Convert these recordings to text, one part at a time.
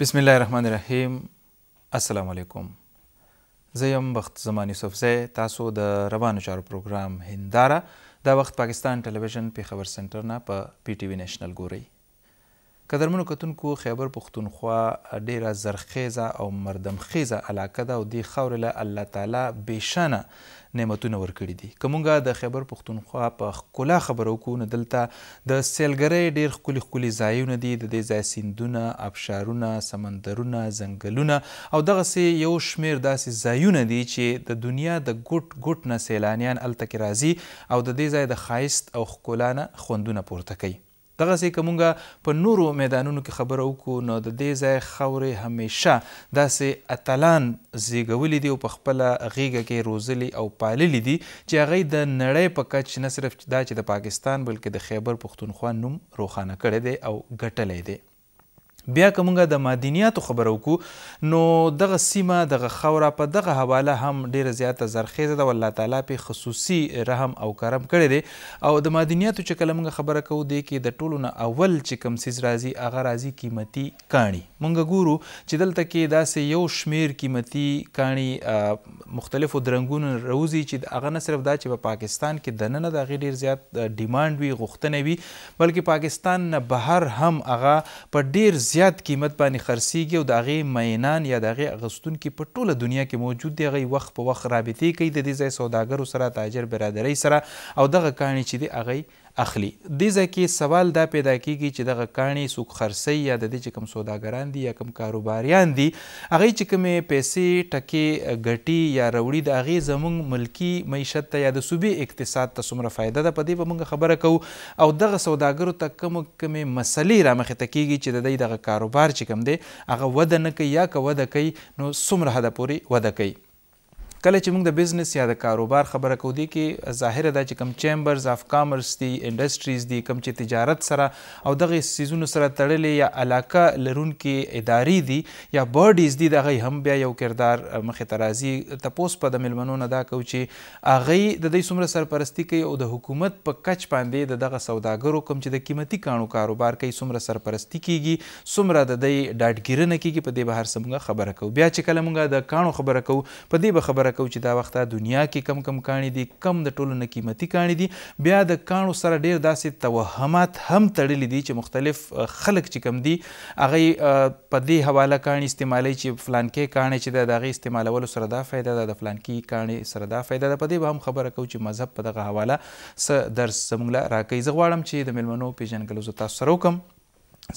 بسم الله الرحمن الرحیم السلام علیکم زه يم بخت زمان یوسف زه تاسو د روانو چارو پروګرام هنداره د وخت پاکستان ټلویزیون په خبر سنټر نه په پی ټی وی نېشنل ګورئ قدرمنو کتونکو خیبر پښتونخوا ډیره زرخیزه او مردمخیزه علاقه ده او دې خاورې له الله تعالی بېشانه نعمتونه ورکړي دي که مونږه د خیبر پښتونخوا په ښکلا خبره وکړو نو دلته د سیلګرۍ ډېر ښکلي ښکلي ځایونه دي د دې ځای سیندونه ابشارونه سمندرونه ځنګلونه او دغسې یو شمیر داسې ځایونه دي چې د دنیا د ګوټ ګوټ نه سیلانیان هلته کې راځي او د دې ځای د ښایست او ښکلا نه خوندونه پورته کوي دغه سې کومګه په نورو میدانونو کې خبره وکړو نو د دې ځای خورې همیشه داسې اتلان زیږولې دي او په خپل غیږه کې روزلي او پاللي دي چې هغه د نړۍ په کچ نه صرف دا چې د پاکستان بلکې د خیبر پښتونخوا نوم روښانه کړی دی او ګټلی دی بیا کومګه د مدنیاتو خبرو کو نو دغه سیمه دغه خوره په دغه حواله هم ډیره زیاته زرخیزه ده والله تعالی په خصوصي رحم او کرم کړی دی او د مدنیاتو چې کلمنګه خبره کو دی کې د ټولو نه اول چې کم سیز راځي هغه راځي قیمتي کاڼي مونږ ګورو چې دلته کې داسې یو شمیر قیمتي کاڼي مختلفو درنګونو روزي چې هغه نه صرف دا چې په پاکستان کې دننه د غیر ډیر زیات ډیماند وي غوښتنه وي بلکې پاکستان نه بهر هم هغه په ډیر زیات زیات قیمت باندې خرڅیږي او د هغې مینان یا د هغې اغوستونکي په ټوله دنیا کې موجود دی هغوی وخت په وخت رابطې کوي د دې ځای سوداګرو سره تاجر برادرۍ سره او دغه کاڼي چې دی هغوی اخلي دې ځکه سوال دا پیدا کیږي چې دغه کاڼي سوق خرسي یا د دې چې کم سوداګران دي یا کم کاروباریان دي هغه چې کوم پیسې ټکي غټي یا روړي د هغه زمونږ ملکی معیشت ته یا د صوبې اقتصاد ته څومره فائدہ ده په دې به موږ خبره کوو او دغه سوداګرو ته کوم کوم مسلې را مخې ته کیږي چې د دې دغه کاروبار چې کوم دی هغه وده نه کوي یا که وده کوي نو څومره حد پورې وده کوي کله چې موږ د بزنس یا د کاروبار خبره کوو دی کې ظاهره ده چې کم چیمبرز اف کامرس دی انډستریز دی کم چې تجارت سره او دغه سیزونو سره تړلې یا علاقه لرونکي ادارې دي یا باډیز دي دغه هم بیا یو کردار مخې ته راځي تپوس په د میلمنو نه دا کو چې هغه د دې څومره سرپرستی کوي او د حکومت په کچ باندې دغه سوداګرو کم چې د قیمتي کانو کاروبار کوي څومره سرپرستی کیږي څومره د دې ډاډګیرنه کیږي په دې بهر سمغه خبره کوو بیا چې کله موږ د کانو خبره کوو په دې به خبره خبره کو چې دا وخت دنیا کې کم کم کاڼي دي کم د ټولو نه قیمتي کاڼي دي بیا د کاڼو سره ډیر داسې توهمات هم تړلي دي چې مختلف خلک چې کم دي هغه په دې حواله کاڼي استعمالي چې فلان کې کاڼي چې د هغه استعمالولو سره دا فائدہ ده د فلان کې کاڼي سره دا فائدہ ده په دې به هم خبره کو چې مذهب په دغه حواله س درس زموږ راکې زغواړم چې د ملمنو پیژنګلو زو تاسو سره وکم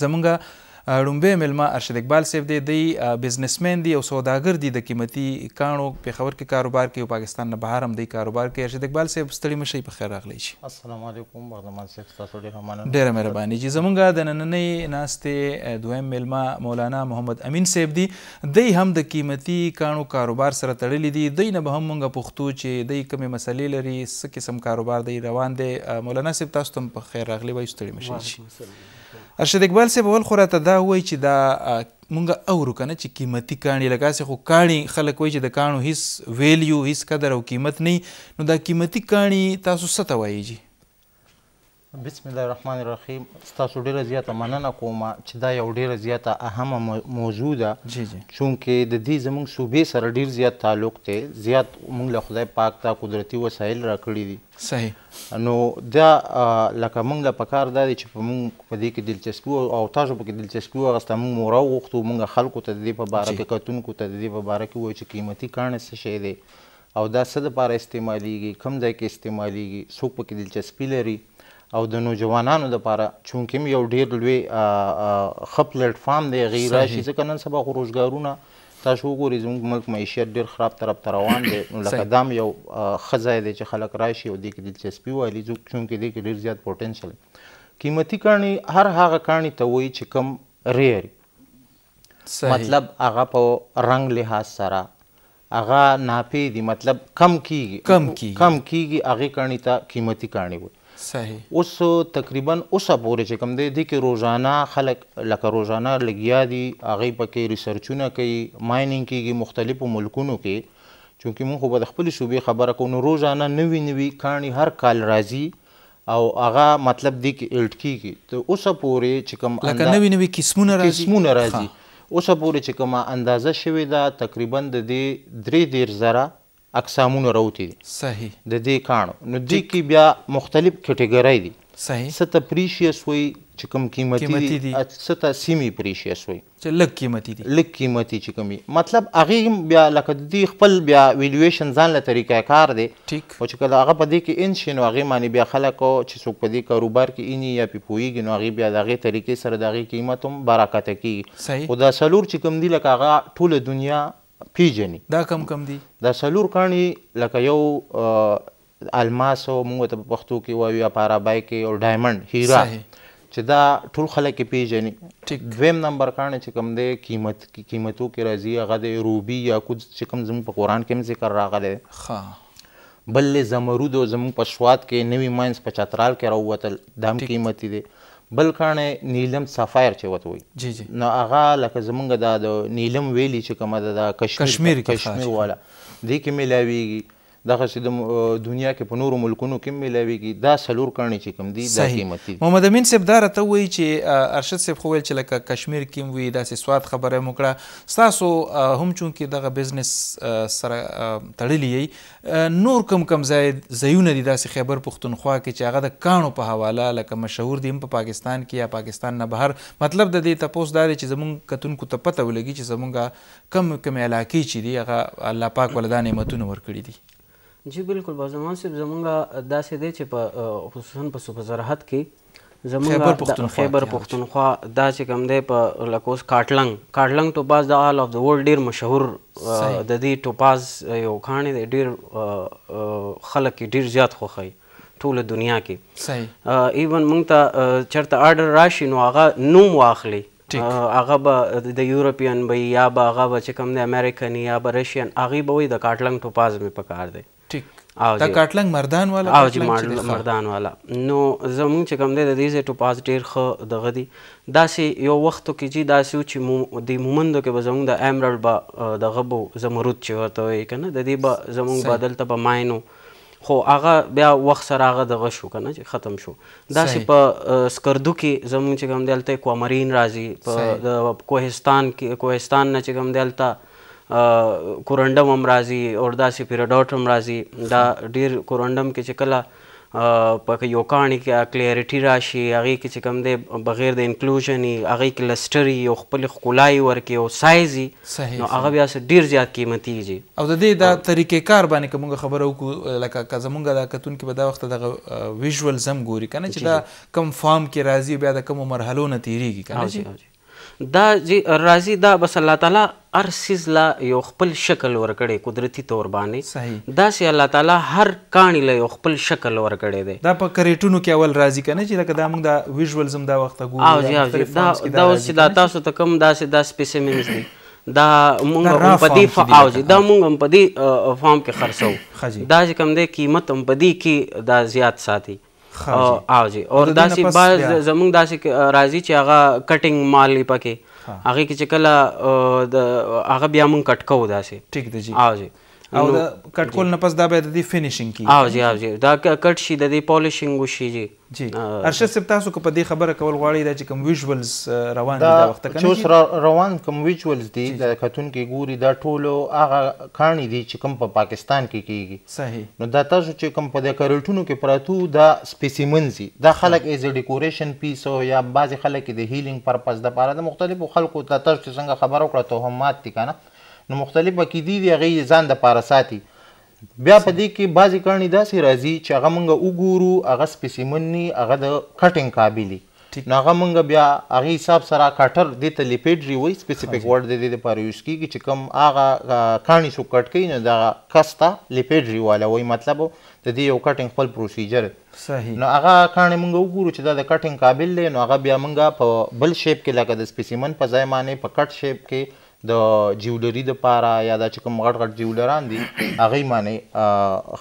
زمونږ رومبه ملما ارشد اقبال سیف دی دی بزنسمن دی او سوداګر دی د قیمتي کانو پیښور کې کاروبار کوي او پاکستان نه بهر هم دی کاروبار کوي ارشد اقبال سیف ستړي مشي په خیر راغلی شي السلام علیکم وردمان سیف تاسو ډیر مننه ډیر مهرباني چې زمونږ د نننې ناستې دویم ملما مولانا محمد امین سیف دی دی هم د قیمتي کانو کاروبار سره تړلی دی دی نه به هم مونږ پوښتو چې دی کومې مسلې لري څه قسم کاروبار دی روان دی مولانا سیف تاسو ته په خیر راغلی وای ستړي مشي ارشد اقبال صاحب اول خو راته دا وایي چې دا مونږ اورو کنه چې قیمتي کاڼي لکه خو کاڼي خلک وایي چې د کاڼو هیڅ ویلیو هیڅ قدر او قیمت نه نو دا قیمتي کاڼي تاسو څه ته وایي بسم الله الرحمن الرحیم ستاسو ډیره زیاته مننه کوم چې دا یو ډیره زیاته اهمه موضوع ده چونکې د دې زموږ صوبې سره ډیر زیات تعلق دی زیات موږ له خدای پاک ته قدرتي وسایل راکړي دي صحیح نو دا لکه موږ له پکار دا دی چې په موږ په دې کې دلچسپي او تاسو په کې دلچسپي واغسته موږ مو راوغوښتو موږ خلکو ته د دې په باره کې کتونکو ته د دې په باره کې وایو چې قیمتي کاڼی څه شی دی او دا څه دپاره استعمالیږي کوم ځای کې استعمالیږي څوک پکې دلچسپي لري او د نوجوانانو لپاره چونکې یو ډیر لوی ښه پلیټ فارم دی هغې راشي ځکه نن سبا خو روزګارونه تاسو وګورئ زموږ ملک معیشت ډېر خراب طرف ته روان دی نو لکه دا یو ښه ځای دی چې خلک راشي او دې کې دلچسپي والي چونکې دې کې ډېر زیات پوټینشل قیمتي کاڼي هر هغه کاڼي ته وایي چې کم ریري مطلب هغه په رنگ لحاظ سره هغه ناپې دي مطلب کم کیږي کم کیږي کم کیږي هغې کاڼي ته قیمتي کاڼي وایي صحیح اوس تقریبا اوسه پورې چې کوم دی دي کې روزانه خلک لکه روزانه لګیا دي هغه پکې ریسرچونه کوي مایننګ کیږي مختلفو ملکونو کې چونکی موږ به د خپل صوبې خبره کوو نو روزانه نوی نوی کاڼي هر کال راځي او هغه مطلب دی کې الټ کیږي ته اوسه پورې چې کوم لکه نوی نوی قسمونه راځي قسمونه راځي اوسه پورې چې کومه اندازه شوې ده تقریبا د دې درې ډیر زره اقسامونه راوتی دي صحیح د دې کانو نو دې کې بیا مختلف کټګوري دي صحیح ستا پریشیس وي چې کوم قیمتي دي ستا سیمي پریشیس وي چې لږ قیمتي دي لږ قیمتي چې کومي مطلب هغه بیا لکه د دې خپل بیا ویلویشن ځان له طریقې کار دی ټیک او چې کله هغه په دې کې ان شین هغه معنی بیا خلک چې څوک په دې کاروبار کې اني یا پی پویږي نو هغه بیا دغه طریقې سره دغه قیمت هم برکت کوي خو دا سلور چې کوم دی لکه هغه ټول دنیا پیژني دا کم کم دي دا سلور کانی لکه یو الماس او موږ ته په پښتو کې وایو یا پارابای کې او ډایمند هیرا چې دا ټول خلک پیژني دویم نمبر کانی چې کم دی قیمت قیمتو کې راځي هغه د روبي یا کوم چې کم زموږ په قران کې هم ذکر راغلی ها بل زمرود او زموږ په سواد کې نوی ماینس په چترال کې راووتل دام قیمتي دي بل کاڼی نیلم سفایر چې وته وي جی جی نو هغه لکه زمونږ دا د نیلم ویلی چې کومه ده د کشمیر کشمیر والا دې کې ملاویږي دغه چې د دنیا کې په نورو ملکونو کې ملاویږي دا سلور کاڼي چې کوم دي دا قیمتي دي محمد امین صاحب دا راته وایي چې ارشد صاحب خو ویل چې لکه کشمیر کې وي داسې سواد خبره مو کړه ستاسو هم چونکې دغه بزنس سره تړلی یي نور کم کم ځای ځایونه دي داسې خیبر پښتونخوا کې چې هغه د کاڼو په حواله لکه مشهور دي هم په پاکستان کې یا پاکستان نه بهر مطلب د دې تپوس دا دی چې زمونږ کتونکو ته پته ولګي چې زمونږ کم کم علاقې چې دي هغه الله پاک ولدا نعمتونه ورکړي دي جی بالکل بازمان صاحب زمونږ داسې دی چې په خصوصا په صوبه زراحت کې زمونږ خیبر پښتونخوا دا چې کوم دی په لکوس کاټلنګ کاټلنګ ټوپاز د آل آف د ورلډ ډیر مشهور د دې ټوپاز یو کھاڼې دی ډیر خلک ډیر زیات خوښوي ټول دنیا کې صحیح ایون مونږ ته چرته آرډر راشي نو هغه نوم واخلي هغه به د یورپین به یا به هغه به چې کوم د امریکن یا به رشین هغې به وایي د کاټلنګ ټوپاز مې په کار دی او دا کاټلنګ مردان والا او جی مردان والا نو زمونږ چې کوم دی د دې ټو پاس ډیر ښه دغه دی داسې یو وخت کې چې داسې چې د مومندو کې به زمونږ د امرل به دغه به زمرود چې ورته وي کنه د دې به زمونږ بدل ته به ماینو خو هغه بیا وخت سره هغه دغه شو کنه چې ختم شو داسې په سکردو کې زمونږ چې کوم دلته کومرین راځي په کوهستان کې کوهستان نه چې کوم دلته کورنډم هم راځي اور داسې پیراډاټ هم راځي دا ډیر کورنډم کې چې کله په یو کاڼي کې کلیریټي راشي هغې کې چې کوم دی بغیر د انکلوژن وي هغې کې لسټر یي او خپلې ښکلا یې ورکړي او سایز یي نو هغه بیا ډیر زیات قیمتیږي او د دې دا طریقې کار باندې که مونږ خبره وکړو لکه که زمونږ دا کتونکي به دا وخت دغه ویژوالز هم ګوري که نه چې دا کم فارم کې راځي بیا د کومو مرحلو نه تېرېږي که نه دا چې راضي دا بس الله تعالی هر سیز لا یو خپل شکل ورکړي قدرتی تور باندې صحیح دا سي الله تعالی هر کاڼي له یو خپل شکل ورکړي دی دا په کریټونو کې اول راضي کنه چې لکه دا موږ دا ویژوالزم دا وخت ګورو دا دا اوس دا تاسو ته کوم دا سي دا سپیسیمنز دي دا مونږ هم په دې فاوځي دا مونږ هم په دې فارم کې خرڅو دا چې کوم دی قیمت هم په دې کې دا زیات ساتي اوجي اور داسې باز زمونږ داسې راځي چې هغه کټینګ مال پکې هغه کې چې کله هغه بیا مونږ کټ کوو داسې ټیک دی جی اوجي او د کټکول نه پس دا به د دې فینیشینګ کی او جی او جی دا کټ شي د دې پالشینګ وشي جی جی ارشد سپ تاسو کو په دې خبره کول غواړی دا چې کوم ویژوالز روان دي دا وخت کنه چې اوس روان کوم ویژوالز دي د کتون کې ګوري دا ټولو هغه کانی دي چې کوم په پاکستان کې کیږي صحیح نو دا تاسو چې کوم په د کرلټونو کې پراتو دا سپیسیمنز دي دا خلک ایز ډیکوریشن پیس او یا بعضی خلک د هیلینګ پرپز د لپاره د مختلفو خلکو ته تاسو څنګه خبرو کړه ته هم مات دي کنه نو مختلف عقیدې دي هغې ځان دپاره ساتي بیا په دې کې بعضې کاڼي داسې راځي چې هغه موږ وګورو هغه سپیسیمن ني هغه د کټینګ قابلي نو هغه مونږ بیا هغه حساب سره کټر دې ته لیپیډري وي سپیسیفیک ورډ دې د پاره یوز کیږي چې کوم هغه کاڼي سو کټ کوي نو دا کستا لیپیډري والا وي مطلب د دې یو کټینګ خپل پروسیجر صحیح نو هغه کاڼي مونږ وګورو چې دا د کټینګ قابل دی نو هغه بیا مونږ په بل شیپ کې لکه د سپیسیمن په ځای باندې په کټ شیپ کې د جیولری د پاره یا د چکم غټ غټ جیولران دي هغه معنی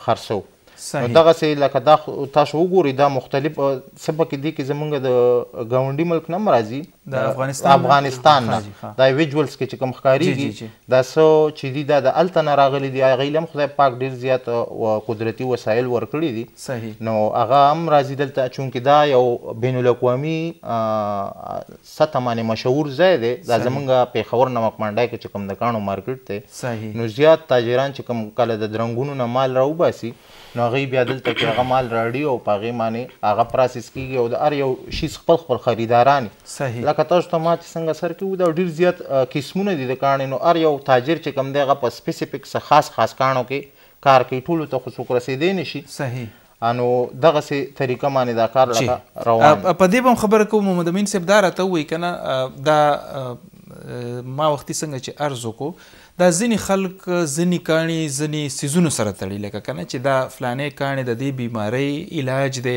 خرڅو صحیح دغه سي لکه دا تاسو وګورئ دا مختلف سبا کې دي کې زمونږ د ګاونډي ملک نه مرাজি د افغانستان افغانستان نه دا ویجوالز کې چې کوم ښکاریږي دا سو چې دي دا د التن راغلي دي هغه لم خدای پاک ډیر زیات او قدرتي وسایل ورکړي دي صحیح نو هغه هم راځي دلته چون کې دا یو بین الاقوامي سطح باندې مشهور ځای دی دا زمونږ پیښور نمک منډای کې چې کوم د کانو مارکیټ دی نو زیات تاجران چې کوم کله د درنګونو نه مال راوباسي نو هغه بیا دلته کې هغه مال راړي او په هغه باندې هغه پروسس کیږي او د هر یو شي خپل خپل خریداران صحیح لکه تاسو ته ماته څنګه سر کې دا ډیر زیات قسمونه دي د کانې نو هر یو تاجر چې کم دی هغه په سپیسیفیک څه خاص خاص کانو کې کار کوي ټولو ته خو څوک رسیدي نشي صحیح انو دغه سي طریقه باندې دا کار لکه روان په دې بم خبره کوم محمد امین صاحب دا راته وایي کنه دا ما وختي څنګه چې ارزو کو دا ځینی خلک ځینی کاڼي ځینی سیزونو سره تړي لکه کنه چې دا فلانه کاڼي د دې بیماری علاج دی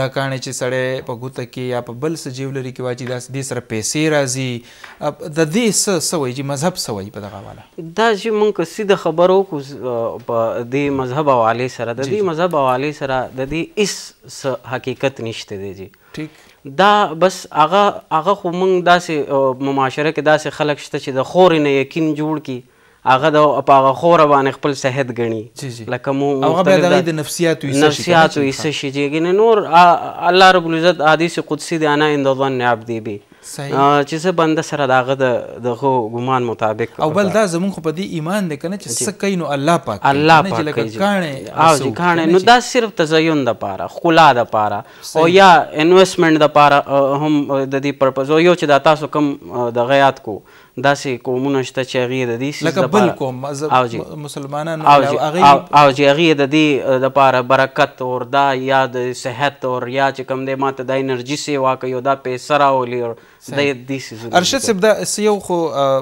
دا کاڼي چې سړی په ګوته کې یا په بل څه جیولري کې واچي دا دې سره پیسې راځي د دې څه څه وایي چې مذهب څه وایي په دغه حواله دا چې موږ که سیده خبرو کو په دې مذهب حوالې سره د دې مذهب حوالې سره د دې هیڅ حقیقت نشته دی جی ټیک دا بس هغه هغه خو موږ داسې معاشره کې داسې خلک شته چې د خور نه یقین جوړ کی هغه د هغه خور باندې خپل صحت ګڼي لکه مو هغه به د نفسیات او نفسیات او ایسه شي چې نور الله رب العزت حدیث قدسی دی انا ان ظن عبدی بی چې څه بنده سره داغه د دغه ګمان مطابق او بل دا زمون خو په دې ایمان دی کنه چې څه کوي نو الله پاک الله پاک کانه او چې کانه نو دا صرف تزین د پاره خلا د پاره او یا انویسمنت د پاره هم د دې پرپز او یو چې دا تاسو کم د غیات کو داسې قومونه شته چې هغې د دې لکه بل قوم مسلمانان او چې هغې د دې دپاره برکت اور دا یا د صحت اور یا چې کوم دی ما ته دا انرژي سیوا کوي او دا پیسه راولي اور دا دې ارشد صاحب دا یو خو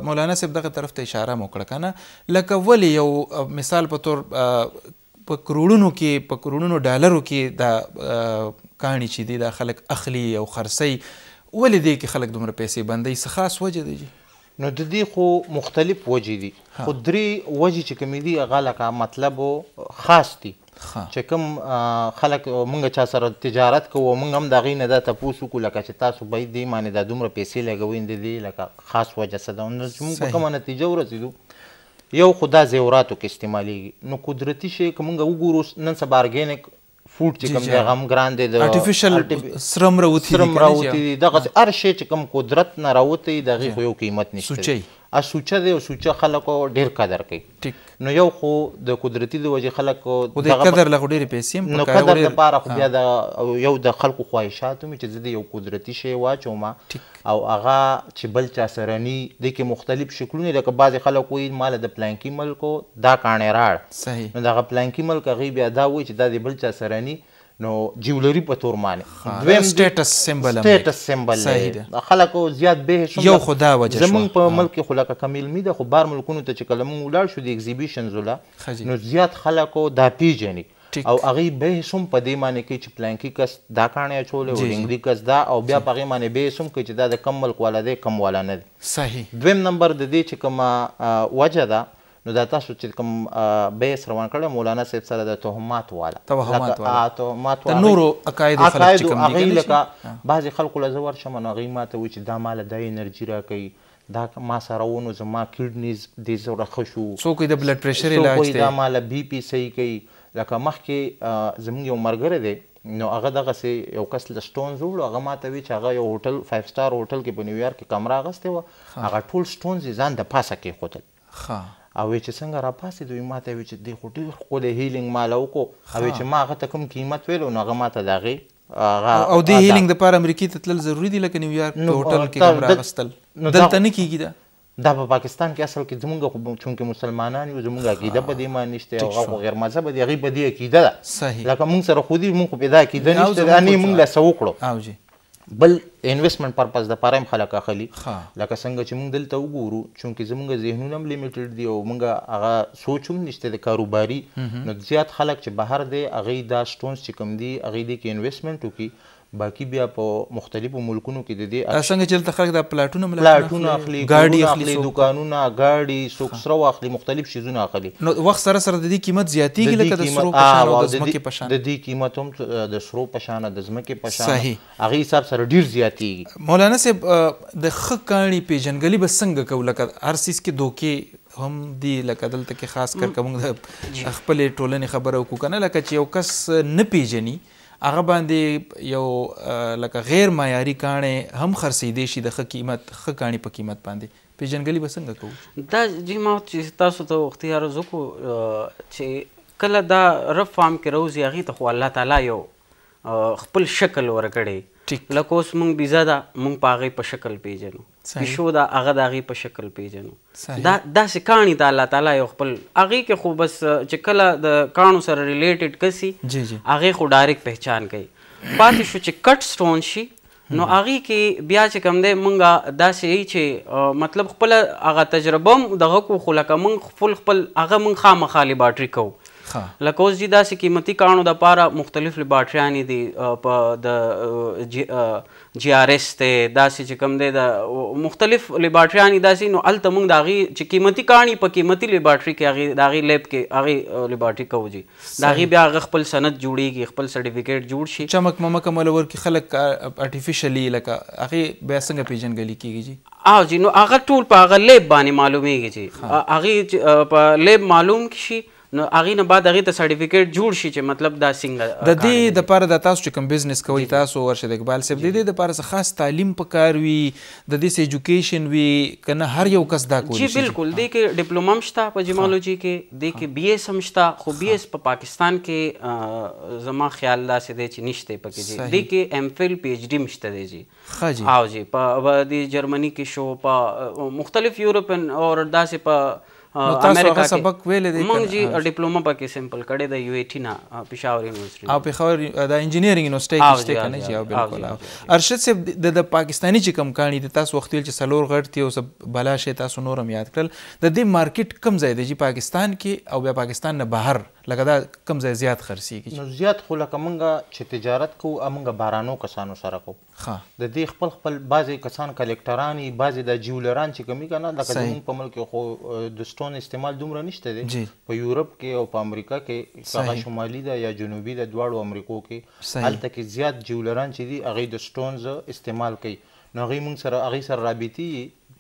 مولانا صاحب دغه طرف ته اشاره مو کړه که نه لکه ولې یو مثال په طور په کروڑونو کې په کروڑونو ډالرو کې دا کاڼي چې دي دا خلک اخلي او خرڅوي ولې دې کې خلک دومره پیسې بندوي څه خاص وجه دی جی نو د دې خو مختلف وجې دي خو درې وجې چې کوم دي هغه لکه مطلب خاص دي چې کوم خلک مونږ چا سره تجارت کوو مونږ هم د هغې نه دا تپوس وکړو لکه چې تاسو باید دې باندې دا دومره پیسې لګوئ د دې لکه خاص وجه څه ده نو چې مونږ په کومه نتیجه ورسېدو یو خو دا زیوراتو کې استعمالیږي نو قدرتي شی که مونږ وګورو نن سبا ارګینک فوډ چې کوم دی هم ګران دی د ارتفیشل سرم راوتی سرم راوتی دغه هر شی چې کوم قدرت نه راوتی دغه یو قیمت نشته سوچي ا سوچه دی او سوچه خلکو ډیر قدر کوي نو یو خو د قدرتي د وجه خلکو د قدر له ډیر پیسې هم نو قدر د پاره خو بیا د یو د خلکو خواهشات هم چې د یو قدرتي شی واچوم او هغه چې بل چا سره ني د کې مختلف شکلونه لکه بعض خلکو یې مال د پلانکی ملکو دا کانه راړ صحیح نو دا پلانکی ملک غي بیا دا وای چې د بل چا سره ني نو جیولری په تور باندې دویم سټیټس سمبل سټیټس سمبل خلکو زیات به یو خدا وجه زمون په ملک کې خلک کمیل می ده خو بار ملکونو ته چې کلمون ولاړ شو د ایگزیبیشن زولا نو زیات خلکو دا پیژني او هغه به سم په دې معنی کې چې پلانکی کس دا کانه چولې او انګری کس دا او بیا په هغه معنی به سم کې چې دا د کم ملک والا دی کم والا نه صحیح دویم نمبر د دې چې کومه وجه ده نو دا تاسو چې کوم بیس روان کړل مولانا صاحب سره د تهمات والا تهمات والا تهمات والا نور عقاید فلک چې کوم دي لکه بعضی خلکو لزور شمن غي ماته و چې دا مال د انرژي راکې دا ما سره ونو زما کډنیز د زړه خشو څوک د بلډ پريشر علاج دی څوک دا مال بي پي صحیح کوي لکه مخکې زمونږ یو مرګره دی نو هغه دغه سي یو کس له سټونز وړو هغه ماته وی چې هغه یو هوټل 5 سټار هوټل کې په نیویارک کې کمره غسته و هغه ټول سټونز ځان د پاسه کې خوتل ها او چې څنګه را پاسې دوی ماته وی چې دی خو ډېر ښکلی هیلینګ ماله وکړو او چې ما هغه ته کوم قیمت ویلو نو هغه ماته د هغې او دې هیلینګ دپاره امریکې ته تلل ضروري دي لکه نیویارک په هوټل کې کوم راغستل دلته نه کېږي ده دا په پاکستان کې اصل کې زمونږ خو چونکې مسلمانان یو زمونږ عقیده په دې معنی نشته او هغه غیر مذهبه دي هغې په دې عقیده ده لکه مونږ سره خو دي مونږ خو په دا عقیده نشته دا نه یې مونږ لاسه وکړو بل انویسټمنت پرپز د پاره هم خلک اخلي لکه څنګه چې موږ دلته وګورو چونکه زموږ ذهنونه هم لیمیټډ دي او موږ هغه سوچ هم نشته د کاروباري نو زیات خلک چې بهر دی هغه دا سټونز چې کوم دي هغه دي کې انویسټمنت وکي باقی بیا په مختلفو ملکونو کې د دې څنګه چې تل خلک د پلاټونو ملک پلاټونو اخلي ګاډي اخلي دکانونه ګاډي سوکسره واخلي مختلف شیزونه اخلي نو وخت سره سره د دې قیمت زیاتیږي لکه د سرو پشان او د زمکه پشان د دې قیمت هم د سرو پشان د زمکه پشان هغه حساب سره ډیر زیاتیږي مولانا صاحب د خ کاڼي پیجنګلي به څنګه کو لکه هر سیس کې دوکې هم دی لکه دلته کې خاص کر کوم خپل ټولنې خبره وکړه لکه چې یو کس نه پیژني هغه باندې یو لکه غیر معیاري کانې هم خرڅېدې شي د ښه قیمت ښه کانې په قیمت باندې پیژنګلي به څنګه کوو دا جی ما چې تاسو ته وختي عرض وکړو چې کله دا رب فارم کې روزي هغې ته خو الله تعالی یو خپل شکل ورکړي لکه اوس موږ بيزا دا موږ پاغه په شکل پیژنو پښو دا هغه د هغه په شکل پیژنو دا دا سکانی ته الله تعالی یو خپل هغه کې خو بس چې کله د کانو سره ریلیټډ کسي هغه خو ډایرک پہچان کوي پاتې شو چې کټ سټون شي نو هغه کې بیا چې کم دی مونږه داسې ای چې مطلب خپل هغه تجربه دغه کو خو لکه مونږ خپل خپل هغه مونږ خامخالي باټري کوو لکه اوس جی داسې قیمتي کاڼو د پاره مختلف لباټریانې دي په د جی آر اس ته داسې چې کوم دی د مختلف لباټریانې داسې نو هلته موږ د هغې چې قیمتي کاڼي په قیمتي لباټري کې هغې د هغې لیب کې هغې لباټري کوو جی د هغې بیا هغه خپل سند جوړېږي خپل سرټیفیکیټ جوړ شي چمک ممک ملور کې خلک آرټیفیشلی لکه هغې بیا څنګه پیژنګلي کېږي جی او جی نو هغه ټول په هغه لیب باندې معلومیږي جی هغې په لیب معلوم شي نو هغه نه بعد هغه ته سرټیفیکیټ جوړ شي چې مطلب دا څنګه د دې د پاره د تاسو چې کوم بزنس کوي تاسو ورشه د اقبال صاحب د دې د پاره خاص تعلیم پکار وي د دې ایجوکیشن وي کنه هر یو کس دا کوي جی بالکل د کې ډیپلوما مشته په جمالوجي کې د کې بي اس مشته خو بي اس په پاکستان کې زما خیال دا سي دي چې نشته پکې دي د کې ایم فل پی ایچ ډی مشته دی جی ها جی په د جرمني کې شو په مختلف یورپین اور داسې په امریکا کې سبق ویلې دی مونږ جی ډیپلوما پکې سیمپل کړي د یو ای ټی نه پېښور یونیورسيټي او پېښور د انجینیرینګ یونیورسيټي کې شته کنه چې او بالکل ارشد صاحب د پاکستاني چې کم کاني د تاسو وخت ویل چې سلور غړ تي اوس بلا شي تاسو نورم یاد کړل د دې مارکیټ کم ځای دی چې پاکستان کې او بیا پاکستان نه بهر لکه دا کم ځای زیات خرڅیږي نو زیات خو لکه مونږ چې تجارت کوو مونږ بارانو کسانو سره کوو د دې خپل خپل بعضې کسان کلیکټران یي بعضې د جیولران چې کمی کنه لکه زموږ په ملک خو د سټون استعمال دومره نشته دی په یورپ کې او په امریکا کې هغه شمالي ده یا جنوبي ده دواړو امریکو کې هلته کې زیات جیولران چې دي هغوی د سټونز استعمال کوي نو هغوی مونږ سره هغوی سره رابطې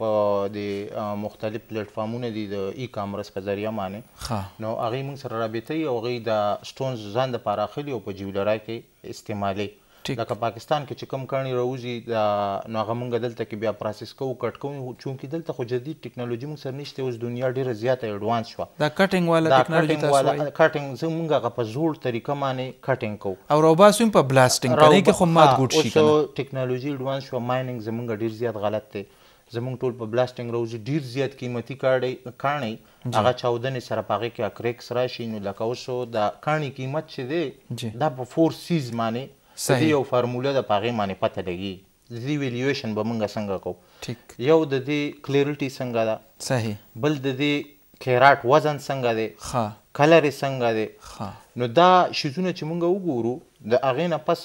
په د مختلف پلیټ فارمونو دي د ای کامرس په ذریعہ باندې نو هغه موږ سره رابطه او هغه د سټونز ځان د پراخلي او په جیولرای کې استعمالي لکه پاکستان کې چې کم کړنی راوځي دا نو هغه مونږ دلته کې بیا پروسس کوو کټ کوو چونکی دلته خو جدید ټکنالوژي مونږ سره نشته اوس دنیا ډیره زیاته اډوانس شو دا کټینګ والا ټکنالوژي تاسو وایي کټینګ زمونږ هغه په زوړ طریقه باندې کټینګ کوو او روباسوم په بلاسټینګ کوي کې خو مات ګوټ شي کنه ټکنالوژي اډوانس شو مایننګ زمونږ ډیر زیات غلط دی زمونږ ټول په بلاسټینګ راوځي ډیر زیات قیمتي کاړی کاڼی هغه چاودنې سره پاغه کې اکریکس راشي نو لکه اوسو د کاڼي قیمت چې دی دا په فور سیز باندې صحیح یو فارموله د پاغه باندې پته لګي دی ویلیویشن به موږ څنګه کوو ٹھیک یو د دې کلیرټی څنګه ده صحیح بل د دې کیرات وزن څنګه دی ها کلر څنګه دی ها نو دا شیزونه چې موږ وګورو د اغې نه پس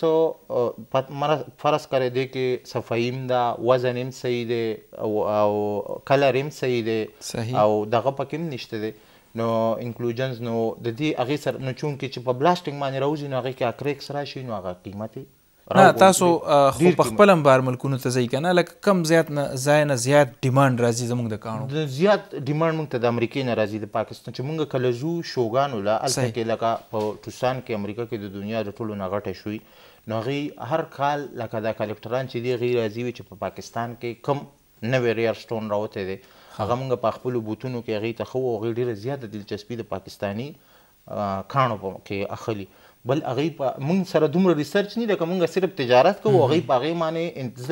فرض کړی دی کې صفایم ده وزن هم صحیح دی او, او کلر هم صحیح دی او دغه پکې هم نشته دی نو انکلوجنز نو د دې اغې سره نو چون کې چې په بلاسټینګ باندې راوځي نو هغې کې اکریکس راشي نو هغه قیمتي نه تاسو خو په خپل بار ملکونو ته ځي کنه لکه کم زیات نه ځای نه زیات ډیماند راځي زموږ د کانو د زیات ډیماند موږ ته د امریکای نه راځي د پاکستان چې موږ کله زو شوګان ولا الته کې لکه په ټوسان کې امریکا کې د دنیا د ټولو نه غټه شوې نو غي هر کال لکه دا کلکټران چې دی غي راځي چې په پاکستان کې کم نو ریئر سټون راوته دي هغه موږ په خپل بوتونو کې غي ته خو غي ډیره زیاته دلچسپي د پاکستانی کانو په کې اخلي بل هغه مونږ سره دومره ریسرچ نه ده که مونږ صرف تجارت کوو هغه په هغه معنی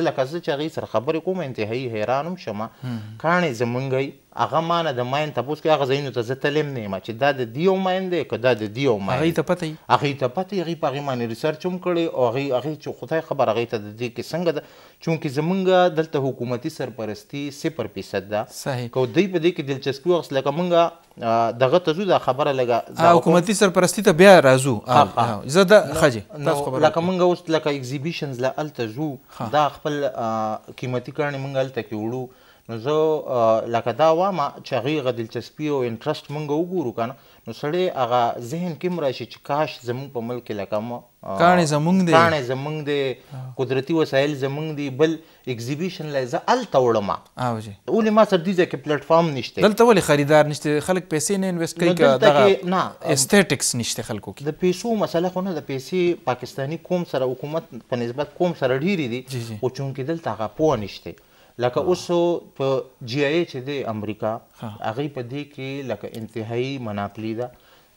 ځکه چې هغه سره خبرې کوم انتهایی حیرانم شمه کانې زمونږ هغه مانه د ماین تاسو کې هغه زینو ته زتلم نه ما چې دا د دیو ماین دی که دا د دیو ماین هغه ته پته هغه ته پته هغه په هغه باندې ریسرچ هم کړی او هغه هغه چې خدای خبر هغه ته د دې کې څنګه ده چونکی زمونږ دلته حکومتي سرپرستی 0% ده صحیح کو دوی په دې کې دلچسپي وغس لکه مونږ دغه ته زو د خبره لګه حکومتي سرپرستی ته بیا راځو زه د خجه تاسو خبره لکه مونږ اوس لکه ایگزیبیشنز لا الته زو دا خپل قیمتي کړنی مونږ الته کې وړو نو زه لکه دا وایم چې هغه غ دلچسپي او انټرست مونږ وګورو کنه نو سړی هغه ذهن کې مرشي چې کاش زمونږ په ملک لکه مو کانه زمونږ دی کانه زمونږ دی قدرتي وسایل زمونږ دی بل ایگزیبیشن لایزه ال توړما او جی ولې ما سر دي ځکه پلیټ فارم نشته دلته ولې خریدار نشته خلک پیسې نه انویسټ کوي که دغه نه استټکس نشته خلکو کې د پیسو مسله خو نه د پیسې پاکستانی قوم سره حکومت په نسبت قوم سره ډیری دي او چونکی دلته هغه پوه نشته لکه اوس په جی آی چې دی امریکا هغه په دې کې لکه انتهایی مناقلی ده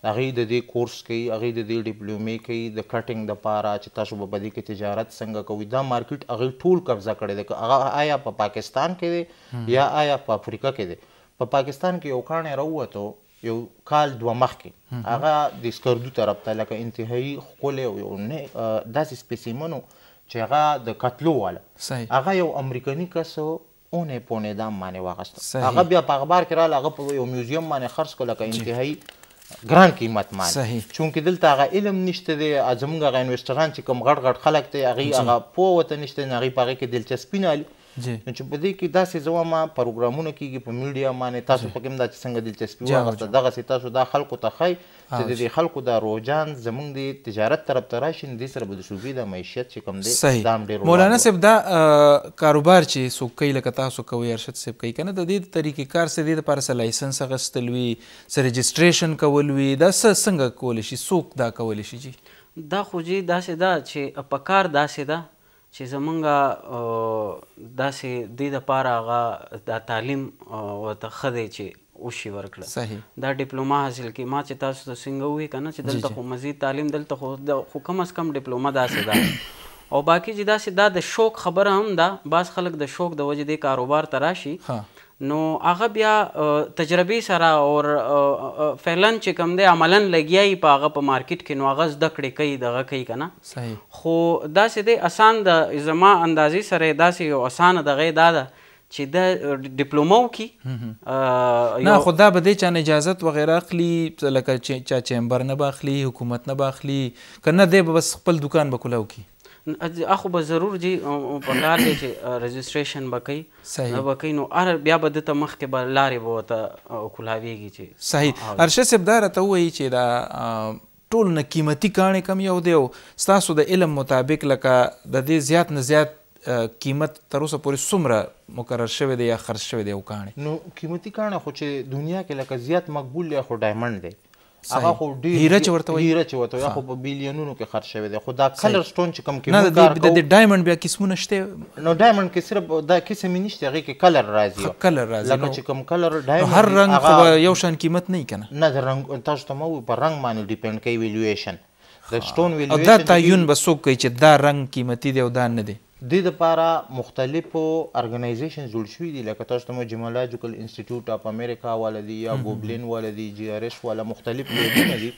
هغه د دې کورس کوي هغه د دې ډیپلومي کوي د کټینګ د پاره چې تاسو په بدی کې تجارت څنګه کوي دا مارکیټ هغه ټول قبضه کړی دی هغه آیا په پاکستان کې دی یا آیا په افریقا کې دی په پاکستان کې یو کانه راوته یو کال دوه مخکې هغه د سکردو طرف ته لکه انتهایی خپل یو نه داسې سپیسیمنو چې هغه د قتلو والا هغه یو امریکایي کس اونې پونې دام باندې واغسته هغه بیا په اخبار کې رااله هغه په یو میوزیم باندې خرڅ کړل کې انتهایی ګران قیمت مان چونکه دلته هغه علم نشته دی ازمږه غو انویسټران چې کوم غړ غړ خلک ته هغه هغه پوهه نشته نه هغه پاره کې دلچسپي نه لري نو چې په دې کې داسې ځوامه پروګرامونه کېږي په میډیا باندې تاسو په کوم دا چې څنګه دلچسپي واغسته دغه سي تاسو دا خلکو ته خی چې د خلکو دا روجان زمونږ د تجارت طرف ته راشي نو دې سره به د شوبې د معیشت چې کوم دی دا هم ډېر مولانا صاحب دا کاروبار چې څوک کوي لکه تاسو کوئ ارشد صاحب کوي که نه د دې طریقې کار څه دې دپاره څه لایسنس اخیستل وي څه رجسټریشن کول وي دا څه څنګه کولی شي څوک دا کولی شي جی دا خو جی داسې ده چې په کار داسې ده چې زمونږ داسې دې دپاره هغه دا تعلیم ورته ښه دی چې وشي ورکړه صحیح دا ډیپلوما حاصل کی ما چې تاسو ته څنګه وی کنه چې دلته خو مزید تعلیم دلته خو خو کم از کم ډیپلوما داسې ده او باقی چې داسې دا د شوق خبره هم ده باز خلک د شوق د وجې د کاروبار تراشي نو هغه بیا تجربه سره اور فعلن چې کوم دی عملن لګیای په هغه په مارکیټ کې نو هغه زده کړې کوي دغه کوي کنه صحیح خو دا سه دی اسان د زما اندازې سره دا سه یو اسان دغه دا ده چې د ډیپلوما وکي نه خو دا به دی چا اجازت وغیرہ اخلي لکه چا چیمبر نه باخلي حکومت نه باخلي کنه دی بس خپل دکان به کولاو کی اخو به ضرور جی په کار دی چې رجسٹریشن بکې نه بکې نو ار بیا به د تمخ کې به لارې به وته کولاویږي چې صحیح ارشه سبدار ته وایي چې دا ټول نه قیمتي کانې کم یو دی او ستاسو د علم مطابق لکه د دې زیات نه زیات قیمت تر اوسه پورې څومره مقرر شوی دی یا خرج شوی دی او کاڼي نو قیمتي کاڼه خو چې دنیا کې لکه زیات مقبول یا خو ډایمند دی هغه خو ډیر هیره چورته وي هیره چورته وي خو په بلیونونو کې خرچ شوی دی خو دا کلر سټون چې کم کې نه د ډایموند بیا قسمونه شته نو ډایموند کې صرف دا قسم نشته هغه کې کلر راځي کلر راځي لکه چې کم کلر ډایموند هر رنگ خو یو شان قیمت نه کنه نه د رنگ تاسو ته مو په رنگ باندې ډیپند کوي ویلیویشن د سټون ویلیویشن دا تعین به څوک کوي چې دا رنگ قیمتي دی او دا نه دی د لپاره مختلفو ارګنایزیشن جوړ شوي دي لکه تاسو ته جیمولوجیکل انسټیټیوټ اف امریکا ولدي یا ګوبلین ولدي جی ار اس ولا مختلف لیدونه دي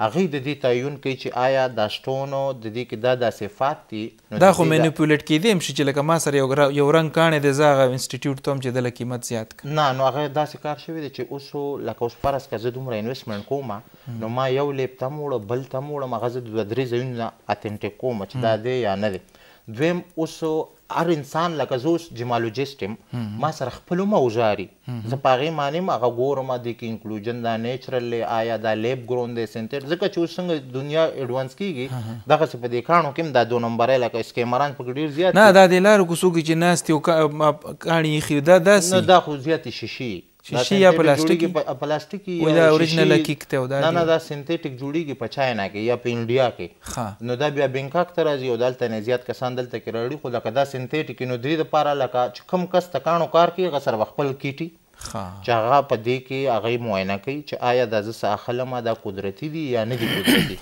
هغه د دې تعین کوي چې آیا دا شتونو د دې کې دا د صفات دي دا خو مانیپولیټ کیدی هم چې لکه ما سره یو یو رنگ کانې د زاغه انسټیټیوټ ته هم چې د قیمت زیات کړ نه نو هغه داسې کار شوی دی چې اوس لکه اوس پرس کزه دومره انویسمنت کوم نو ما یو لیپ تم وړ بل تم وړ مغزه د درې ځینونه اتنټیک کوم چې دا دی یا نه دی دویم اوس هر انسان لکه زه اوس جمالوجیست یم ما سره خپل موضوعاري زه په هغې معنی م هغه ګورم د کې انکلوژن دا نیچرل دی آیا دا لیب ګرون دی سینتر ځکه چې اوس څنګه دنیا اډوانس کېږي دغسې په دې کاڼو کې هم دا دوه نمبرۍ لکه اسکیمران پکې ډېر زیات نه دا د لارو کوڅو کې چې ناستې او کاڼي یې دا داسې دا خو زیاتې شیشې شیشې یا پلاستیک پلاستیکي ولا اوریجنل کیک ته ودا نه نه دا سنتیټیک جوړیږي په چاینا کې یا په انډیا کې نو دا بیا بنکاک ته راځي او دلته نه زیات کسان دلته کې راړي خو لکه دا سنتیټیک نو درې د پاره لکه چې کم کس تکانو کار کوي غسر خپل کیټي چې هغه په دې کې هغه معاینه کوي چې آیا دا زه ساخلم دا قدرتي دي یا نه دي قدرتي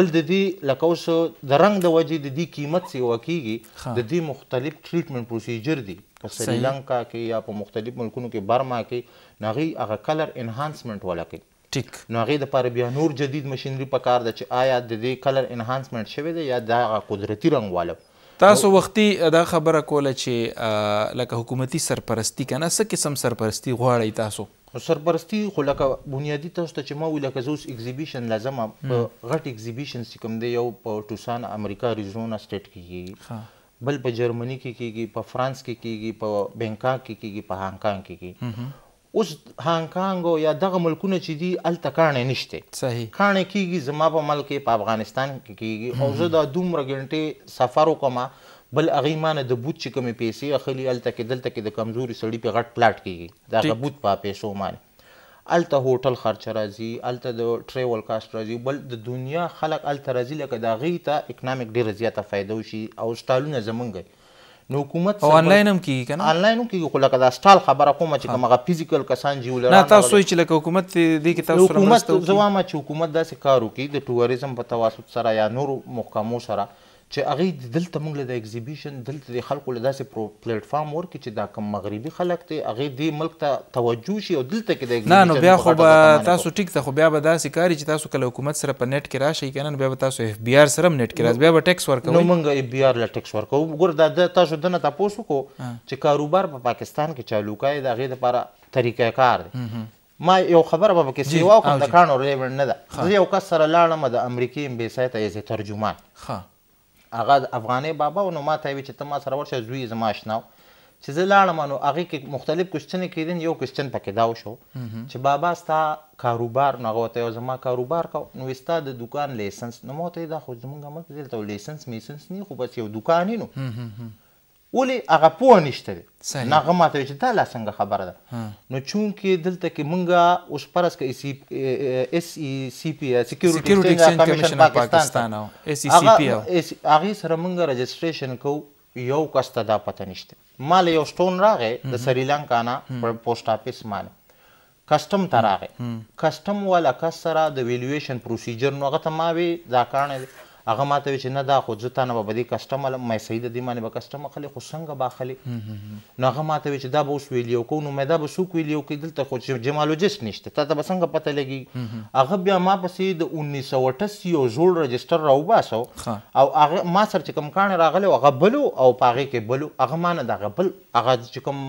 بل د دې لکه اوس د رنګ د وجې د دې قیمت سی وکیږي د دې مختلف ټریټمنټ پروسیجر دي په سریلانکا کې یا په مختلف ملکونو کې برما کې نغي هغه کلر انهانسمنت ولا کې ټیک نو هغه د پاره بیا نور جدید ماشينري په کار ده چې آیا د دې کلر انهانسمنت شوی دی یا دا قدرتي رنگ واله تاسو وختي دا خبره کوله چې لکه حکومتي سرپرستی کنه څه قسم سرپرستی غواړی تاسو سرپرستی خو لکه بنیادی تاسو ته چې ما ویل لکه زوس ایگزیبیشن لازم غټ ایگزیبیشن سکم دی یو په ټوسان امریکا ریزونا سټیټ کې بل په جرمني کې کیږي په فرانس کې کیږي په بنکاک کې کیږي په هانګ کانګ کې کیږي اوس هانګ کانګ یا دغه ملکونه چې دي الته کانې نشته صحیح کانې کیږي زما په ملک په افغانستان کې کیږي او زه دا دومره ګنټې سفر وکم بل اغه مانه د بوت چې کومې پیسې اخلي الته کې دلته کې د کمزوري سړي په غټ پلاټ کیږي دا بوت په پیسو باندې الته هوټل خرچ راځي الته د ټریول کاست راځي بل د دنیا خلک الته راځي لکه دا غي ته اکونامک ډیره زیاته فائدہ وشي او سټالونه زمونږ نو حکومت او انلاین هم کیږي کنه انلاین هم کیږي خو لکه دا سټال خبره کومه چې کومه فزیکل کسان جوړ نه تاسو چې لکه حکومت دې کې تاسو سره حکومت زوامه چې حکومت داسې کار وکړي د ټوریزم په توسط سره یا نورو محکمو سره چې هغه دلته موږ له د ایگزیبیشن دلته د خلکو له داسې پرو پلیټ فارم ورکې چې دا کوم مغربي خلک دي هغه د ملک ته توجه شي او دلته کې د نه نو بیا خو تاسو ټیک ته خو بیا به داسې کاری چې تاسو کله حکومت سره په نت کې راشي کنه بیا به تاسو اف بی آر سره نت کې راځي بیا به ټیکس ورکوي نو موږ اف بی آر له ټیکس ورکوو ګور دا تاسو دنه تاسو کو چې کاروبار په پاکستان کې چالو کای د هغه لپاره طریقې کار دی ما یو خبره به کې سیوا کوم د کانو ریبن نه ده زه یو کس سره لاړم د امریکای امبیسای ته یې ترجمان ښه هغه افغاني بابا او نو ما ته وی چې ته ما سره ورشه زوی زما آشنا چې زه لاړم نو هغه کې مختلف کوشچنې کېدین یو کوشچن پکې دا وشو چې بابا ستا کاروبار نو غوته یو زما کاروبار کو نو ستا د دکان لیسنس نو مو ته دا خو زمونږ عمل کې دلته لیسنس میسنس نه خو بس یو دکان نو ولی هغه پوه نشته دی نه هغه ماته چې دا لا څنګه خبره ده نو چونکې دلته کې مونږه اوس پرس کې اس ای سی پی سکیورټي کمیشن پاکستان او اس ای سی پی او هغه سره مونږه رجسٹریشن کو یو کس ته دا پته نشته مال یو سټون راغې د سریلانکا نه پوسټ آفیس باندې کسٹم ته راغې کسٹم والا کس سره د ویلویشن پروسیجر نو هغه ته ما وی دا کارنه هغه ماته چې نه دا خو ځ تانه به دې کسټم علم مې صحیح د دې باندې به کسټم خلې خو څنګه با خلې نو هغه ماته چې دا به اوس ویلیو کو نو مې دا به څوک ویلیو کې دلته خو جمالوجست نشته تا ته به څنګه پته لګي هغه بیا ما پسې د 1988 یو جوړ رجستر راوباسو او هغه ما سره چې کوم کان راغلی هغه بلو او پاغه کې بلو هغه ما نه دا غبل هغه چې کوم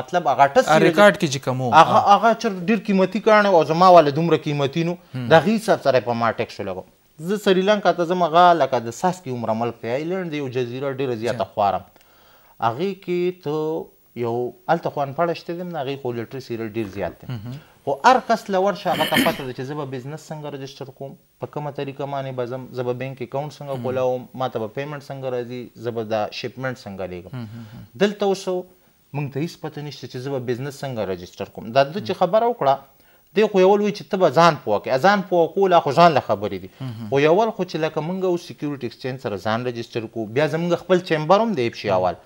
مطلب هغه ټس ریکارډ کې چې کوم هغه هغه چر ډیر قیمتي کان او زما ول دومره قیمتي نو دا غي سره په ما ټیکس لګو زه سریلانکا ته ځم هغه لکه د ساسکي عمره ملک دی ایلینډ دی یو جزیره ډېره زیاته خواره هغې کې ته یو هلته خو انپړه شته دی نه هغې خو لیټرسي ریټ ډېر زیات دی خو هر کس له ورشه هغه ته پته ده چې زه به بزنس څنګه رجسټر کوم په کومه طریقه باندې به ځم زه به بینک اکاونټ څنګه کولاوم ما ته به پیمنټ څنګه راځي زه به دا شپمنټ څنګه لیږم دلته اوس موږ ته هیڅ پته نشته چې زه به بزنس څنګه رجسټر کوم دا د چې خبره وکړه دی خو یول وی چې ته به ځان پوه کړې ځان پوه کول خو ځان له خبرې دي خو یول خو چې لکه موږ اوس سکیورټي ایکسچینج سره ځان رجسټر کو بیا زموږ خپل چیمبر هم دی په اول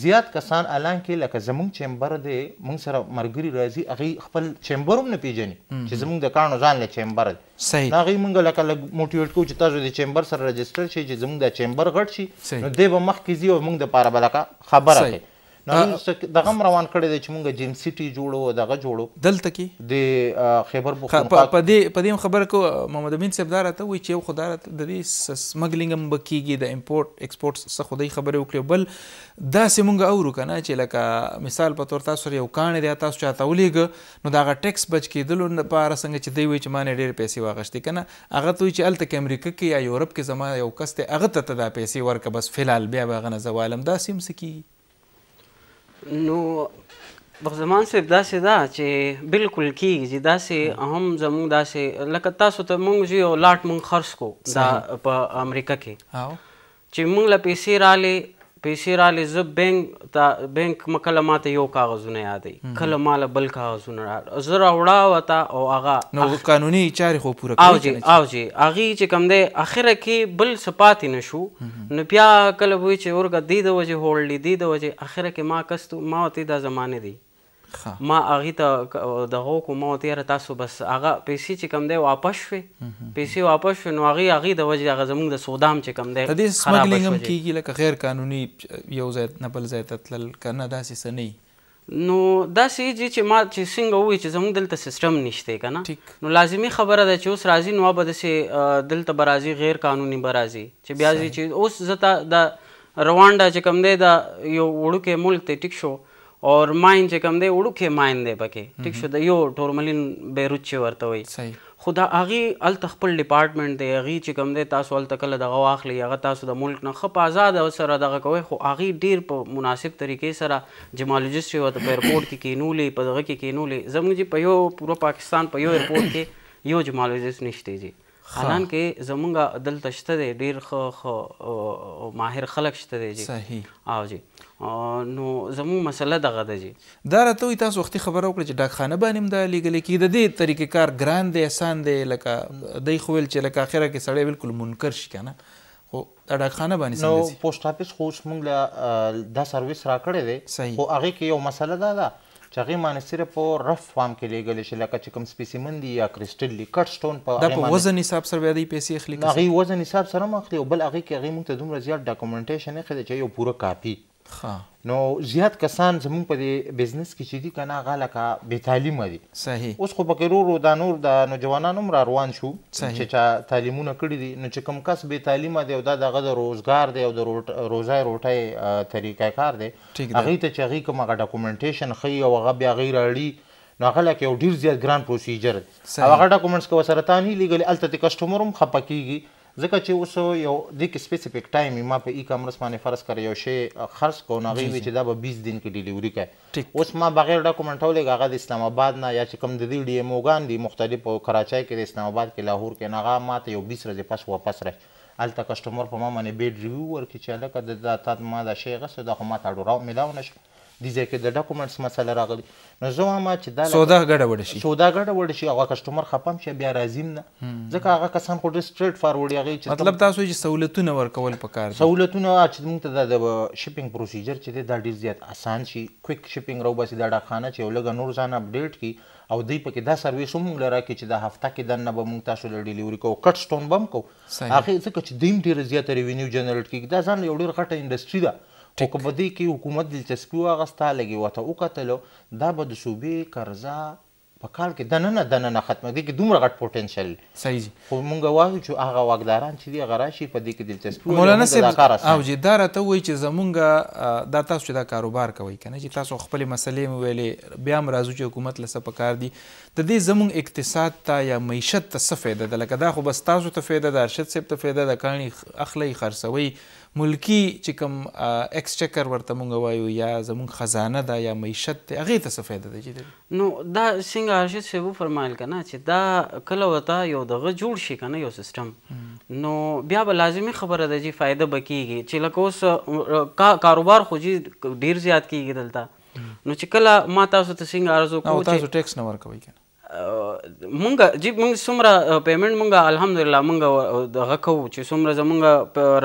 زیات کسان الان کې لکه زمونږ چیمبر دی مونږ سره مرګري راځي هغه خپل چیمبر هم نه پیژني چې زمونږ د کانو ځان له چیمبر صحیح هغه مونږ لکه موټیویټ کو چې تاسو د چیمبر سره رجسټر شي چې زمونږ د چیمبر غټ شي نو دی به مخکې ځي او مونږ د پاره بلکه خبره کوي دغه روان کړی دی چې موږ جیم سیټي جوړو دغه جوړو دلته کې د خیبر پختونخوا په دې په دې خبره کو محمد امین صاحب دار ته وی چې یو خدای د دې سمګلینګ هم بکیږي د امپورت ایکسپورت څخه خدای خبره وکړي بل دا سیمونګه اورو کنه چې لکه مثال په تور تاسو یو کان دی تاسو چاته ولېګ نو دغه ټیکس بچ کیدلو نه پاره څنګه چې دی وی چې مان ډېر پیسې واغشتي کنه هغه ته چې الته امریکا کې یا یورپ کې زما یو کس ته هغه ته دا پیسې ورکه بس فلال بیا به غنه زوالم دا سیم سکی نو بغزمان صاحب داسې ده چې بالکل کیږي داسې هم زموږ داسې لکه تاسو ته موږ یو لاټ موږ خرڅ کو دا په امریکا کې چې موږ له پیسې رالې پیسې را لې زه بینک ته بینک م کله ماته یو کاغذونه یادې کله ماله بل کاغذونه را زه راوړه وتا او هغه نو قانوني چارې خو پوره کړې او جی او جی هغه چې کم دی اخره کې بل سپاتې نشو نو بیا کله وای چې ورګه دی د وجه هولډ دی د وجه اخره کې ما کستو ما وتی د زمانه دی ما هغه ته دغه کوم او تیر تاسو بس هغه پیسې چې کم دی واپس شوي پیسې واپس شوي نو هغه هغه د وجه هغه زمونږ د سودام چې کم دی د دې سمګلینګ هم کیږي لکه غیر قانوني یو ځای نه بل ځای ته تلل کنه داسې سنۍ نو دا سیږي چې ما چې څنګه وای چې زموږ دلته سیستم نشته کنه نو لازمی خبره ده چې اوس راځي نو به د دلته برازي غیر قانوني برازي چې بیا چې اوس زتا د روانډا چې کم دی دا یو وړوکی ملک ته ټیک شو اور ماین چې کم دی وړوکې ماین دی پکې ټیک شو د یو ټورملین بیروت چې ورته وایي خدا اغي ال تخپل ډپارټمنټ دی اغي چې کم دی تاسو ال تکل دغه واخلي هغه تاسو د ملک نه خپ آزاد سره دغه کوي خو اغي ډیر په مناسب طریقې سره جمالوجست یو د ایرپورټ کې کینولې په دغه کې کینولې زموږ په یو پورو پاکستان په یو ایرپورټ کې یو جمالوجست نشته جی حالان کې زمونږ دلته شته دی ډیر خو ماهر خلک شته دی جی صحیح او جی نو زموږ مسله دغه ده جی دا راته وي تاسو وختي خبره وکړه چې ډاکخانه باندې هم دا لیګل کې د دې طریقې کار ګران دی اسان دی لکه دای خو ویل چې لکه اخره کې سړی بالکل منکر شي کنه خو دا ډاکخانه باندې نو پوسټ افیس خو اوس موږ له دا سرویس راکړی دی خو هغه کې یو مسله ده ده چې هغه معنی صرف په رف فارم کې لیږل شي لکه چې کوم سپیسیمن دی یا کرسټل دی کټ سټون په د په وزن حساب سره به د پیسې اخلي هغه وزن حساب سره مخلي او بل هغه کې هغه مونږ ته دومره زیات ډاکومنټیشن اخلي چې یو پوره کاپی نو زیات کسان زمونږ په بزنس کې چې دي کنه هغه لکه بې تعلیمه دي صحیح اوس خو پکې ورو دا نور د نوجوانان هم را روان شو چې چا تعلیمونه کړي دي نو چې کوم کس بې تعلیمه دی او دا دغه د روزګار دی او د روزای روټۍ طریقه کار دی هغې ته چې هغې کوم هغه ډاکومنټیشن ښیي او هغه بیا هغې راړي نو هغه لکه یو ډیر زیات ګران پروسیجر او هغه ډاکومنټس کو سره تانی لیګل الته کسٹمر هم خپکیږي ځکه چې اوس یو د کې سپیسیفیک ټایم ما په ای کامرس باندې فرض کړ یو شی خرڅ کو نه وی چې دا به 20 دن کې ډیلیوري کوي اوس ما بغیر ډاکومنټ ولې هغه د اسلام آباد نه یا چې کوم د دې ډی ام اوګان دي مختلف او کراچۍ کې د اسلام آباد کې لاهور کې نه ما ته یو 20 ورځې پس واپس راځي الته کسٹمر په ما باندې بیډ ریویو ورکړي چې الکه د تا ما دا شی غسه د خو ما ته ډوراو ملاو نشو دې ځای کې د ډاکومنټس مسله راغلي نو زه وایم چې دا سودا ګډوډ شي سودا ګډوډ شي هغه کسټمر خپم شي بیا راځیم نه ځکه هغه کسان خو ډېر سټریټ فارورډ هغه چې مطلب تاسو چې سہولتونه ورکول پکار دي سہولتونه چې موږ ته د شپینګ پروسیجر چې دا ډېر زیات اسان شي کویک شپینګ راو باسي دا ډاکخانه چې ولګ نور ځان اپډیټ کی او دوی پکې دا سرویس هم لرا کې چې د هفته کې دنه به موږ تاسو له ډیلیوري کوو کټ سټون بم کوو هغه څه چې دیم ډیر زیات ریونیو جنریټ کیږي دا ځان یو ډیر غټه انډستری ده ټکو بدی کې حکومت دلچسپي واغسته لګي وته وکتلو دا به د صوبې قرضه په کال کې دننه دننه ختمه دي کې دومره غټ پوتنشل صحیح جی خو مونږ وایو چې هغه واګداران چې دی غراشي په دې کې دلچسپي مولانا صاحب او جی دا راته وایي چې زمونږ دا تاسو چې دا کاروبار کوي کنه چې تاسو خپل مسلې ویلې بیا هم راځو چې حکومت لسه په کار دي د دې زمونږ اقتصاد ته یا معیشت ته څه فایده ده لکه دا خو بس تاسو ته فایده ده ارشد صاحب ته فایده ده کانی اخلي خرڅوي ملکی چې کوم ایکسچکر ورته مونږ وایو یا زمون خزانه ده یا معیشت ده هغه ته څه فایده ده چې نو دا څنګه ارشد شیبو فرمایل کنه چې دا کله وتا یو دغه جوړ شي کنه یو سیستم نو بیا به لازمی خبره ده چې فایده بکیږي چې لکه اوس کاروبار خو ډیر زیات کیږي دلته نو چې کله ما تاسو ته څنګه ارزو کوم تاسو ټیکس نه ورکوي کنه مونږ جی مونږ څومره پیمنټ مونږ الحمدلله مونږ دغه کوو چې څومره زمونږ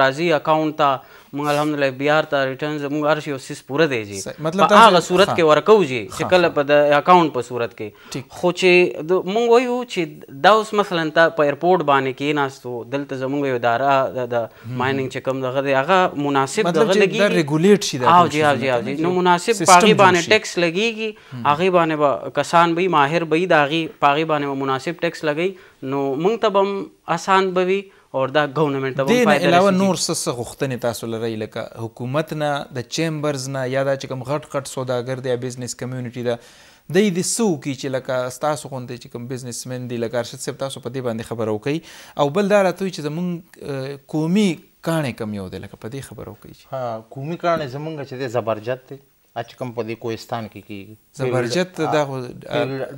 راځي اکاونټ ته موږ الحمدلله بهار ته ریټرن زموږ هر شی اوسیس پوره دی جی مطلب هغه صورت کې ورکو جی چې کله په اکاونټ په صورت کې خو چې موږ وایو چې دا اوس مثلا ته په ایرپورټ باندې کې ناستو دلته زموږ یو اداره د مایننګ چې کوم دغه دی هغه مناسب دغه لګي مطلب ریګولیټ شي دا جی جی جی نو مناسب پاغي باندې ټیکس لګيږي هغه باندې کسان به ماهر به داغي پاغي باندې مناسب ټیکس لګي نو موږ ته به اسان بوي اور دا ګورنمنت ته وایي دا علاوه نور څه څه غوښتنې تاسو لرئ لکه حکومت نه د چیمبرز نه یا دا چې کوم غټ غټ سوداګر دی بزنس کمیونټي دا د دې سو کې چې لکه تاسو غوندې چې کوم بزنسمن دی لکه ارشد صاحب تاسو په دې باندې خبرو کوي او بل دا راته چې زمونږ قومي کانې کم یو دی لکه په دې خبرو کوي ها قومي کانې زمونږ چې دی زبرجد دی چې کوم په دې کوهستان کې کیږي زبرجت دا خو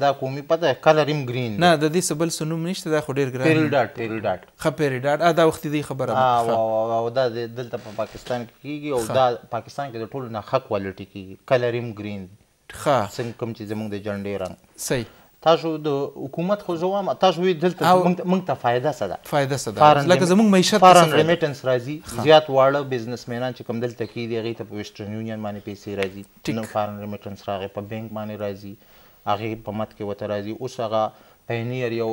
دا کومي پته کلر ام گرین نه د دې سبل سنوم نشته دا خو ډیر ګران پیری ډاټ پیری ډاټ خ پیری ډاټ دا وخت دی خبره ده او دا دلته په پاکستان کې کیږي او دا پاکستان کې د ټولو نه ښه کوالټي کیږي کلر ام گرین ښه څنګه کوم چې زمونږ د جنډې رنګ صحیح تاسو د حکومت خو زه وایم تاسو وی دلته موږ ته فایده څه ده فایده څه ده لکه زموږ معیشت فارن ریمیټنس راځي زیات واړه بزنسمنان چې کوم دلته کې دي هغه ته په ویسټرن یونین باندې پیسې راځي نو فارن ریمیټنس راغی په بانک باندې راځي هغه په مت کې وته راځي اوس هغه پینیر یو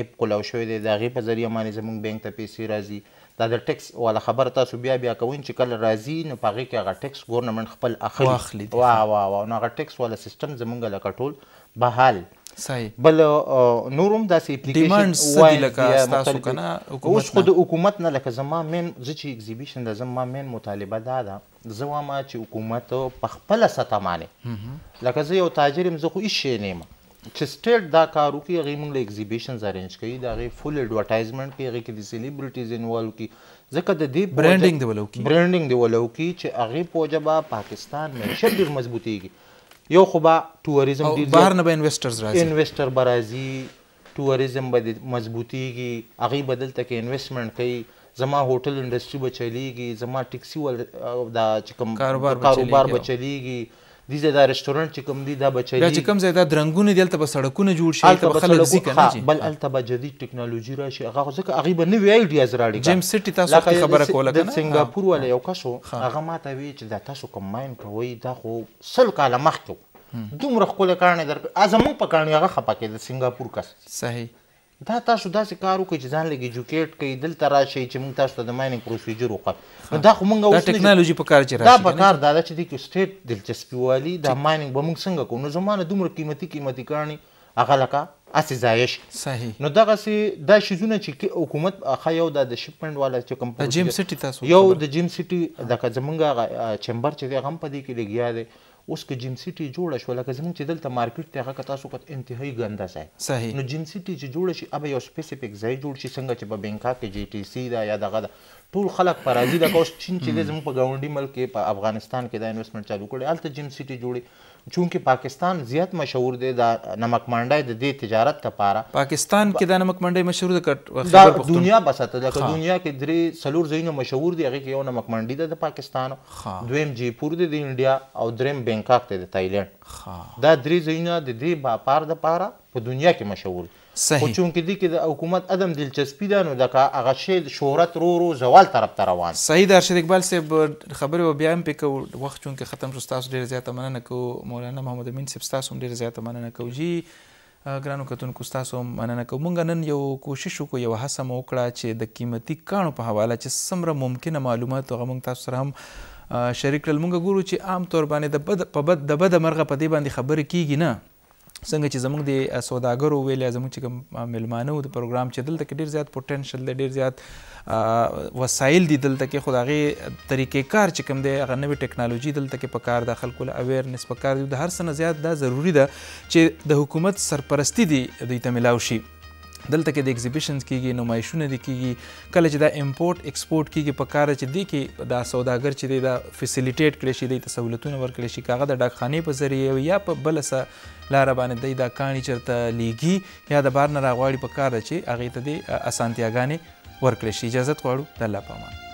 اپ کولاو شوی دی د هغې په ذریعه باندې زموږ بانک ته پیسې راځي دا د ټیکس والا خبره تاسو بیا بیا کوئ چې کله راځي نو په هغې کې هغه ټیکس ګورنمنټ خپل اخلي واه واه واه نو هغه ټیکس والا سیستم زموږ لکه ټول بحال صحیح بل نورم داسې اپلیکیشن وایي لکه تاسو کنه اوس خو د حکومت نه لکه زما مین زه چې اگزیبیشن د زما مین مطالبه دا ده زه وامه چې حکومت په خپل سطح باندې لکه زه یو تاجر یم زه خو هیڅ شی نه چې سټیټ دا کار وکړي هغې موږ له اگزیبیشنز ارینج کوي د هغې فل اډورټایزمنټ کوي هغې کې د سیلیبریټیز انوالو کړي ځکه د دې برانډینګ دی ولو کړي برانډینګ دی ولو کړي چې هغې په وجه به پاکستان معیشت ډېر مضبوطېږي یو خو به توریزم ډیر بهر نه به انویسټرز راځي انویسټر به راځي توریزم به مضبوطیږي هغوی به دلته کې انویسټمنټ کوي زما هوټل انډسټري به چلیږي زما ټیکسي دا چې کوم کاروبار به چلیږي دي زیاده رستورانت چې کوم دي دا بچی دا چې کوم زیاده درنګونه دي تلته سړکونه جوړ شي تلته خلک زی کنه بل الته به جدید ټکنالوژي راشي هغه ځکه هغه به نوې آیډیاز راړي جیم سټي تاسو ته خبره کوله کنه د سنگاپور ولا یو کسو هغه ماته وی چې دا تاسو کوم ماین کوي دا خو سل کاله مخکې دومره خپل کارنه در ازمو په کارنه هغه خپه کې د سنگاپور کس صحیح دا تاسو داسې کار وکړئ چې ځان لږ ایجوکیټ کړئ دلته راشئ چې موږ تاسو ته د مایننګ پروسیجر وکړو نو دا خو موږ اوس ټیکنالوژي په کار چې راشي دا په کار دا چې د سټیټ دلچسپي والی دا مایننګ به موږ څنګه کوو نو زمانه دومره قیمتي قیمتي کاڼي هغه لکه اسې زایش صحیح نو دغه سي دا شیزونه چې حکومت اخا یو د شپمنټ والا چې کوم د جیم سټي تاسو یو د جیم سټي د زمونږ چمبر چې هغه په دې کې لګیا دی اوس که جنسیټي جوړه شو لکه زموږ چې دلته مارکیټ ته هغه تاسو کت انتهایی ګنده ځای صحیح نو جنسیټي چې جوړه شي اوبه یو سپیسیفیک ځای جوړ شي څنګه چې په بنکاک کې جی ټی سی دا یا دغه ټول خلک پر راضي د کوس چین چې زموږ په ګاونډي ملک کې په افغانستان کې دا انویسټمنت چالو کړي الته جنسیټي جوړي چونکه پاکستان زیات مشهور دی د نمک منډای د دې تجارت لپاره پاکستان کې د نمک منډای مشهور د دا دنیا بساته ده که دنیا کې درې سلور ځایونه مشهور دي هغه کې یو نمک منډی ده د پاکستان دویم جی پور دی د انډیا او دریم بنکاک دی د تایلند دا درې ځایونه د دې باپار د لپاره په دنیا کې مشهور دي صحیح خو چونکې دې کې د حکومت عدم دلچسپي ده نو د هغه شی شهرت رو رو زوال طرف ته روان صحیح ده ارشد اقبال صاحب خبرې به بیا هم پې کوو وخت چونکې ختم شو ستاسو ډېره زیاته مننه کوو مولانا محمد امین صاحب ستاسو هم ډېره زیاته مننه کوو جی ګرانو کتونکو تاسو مننه کوم موږ نن یو کوشش وکړو یو هڅه مو وکړه چې د قیمتي کاڼو په حواله چې څومره ممکنه معلومات هغه موږ تاسو سره هم شریک کړل موږ ګورو چې عام طور باندې د بد په بد د بده مرغه په دې باندې خبرې کیږي نه څنګه چې زموږ د سوداګرو ویل زموږ چې ملمانه وو د پروګرام چې دلته کې ډیر زیات پوتنشل دی ډیر زیات وسایل دي دلته کې خداغي طریقې کار چې کوم دی هغه نوې ټکنالوژي دلته کې په کار د خلکو له اویرنس په کار دی د هر څه نه زیات دا ضروری ده چې د حکومت سرپرستی دی دوی ته ملاو شي دلته کې د ایگزیبیشنز کیږي نمایشونه دي کیږي کله چې دا امپورټ ایکسپورټ کیږي په کار چې دی کې دا سوداګر چې دی دا فیسیلیټیټ کړي شي د سہولتونو ورکړي شي کاغه د ډاکخانې په ذریعه یا په بل څه لار باندې دی دا کانی چرته لیږي یا د بار نه راغواړي په کار چې هغه ته د اسانتیاګانې ورکړي شي اجازه غواړو د الله پامان